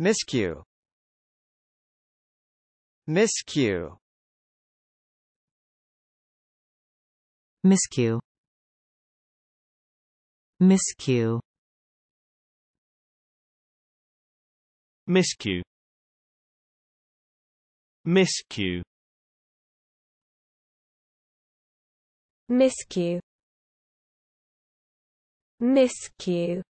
Miscue. Miscue. Miscue. Miscue. Miscue. Miscue. Miscue. Miscue.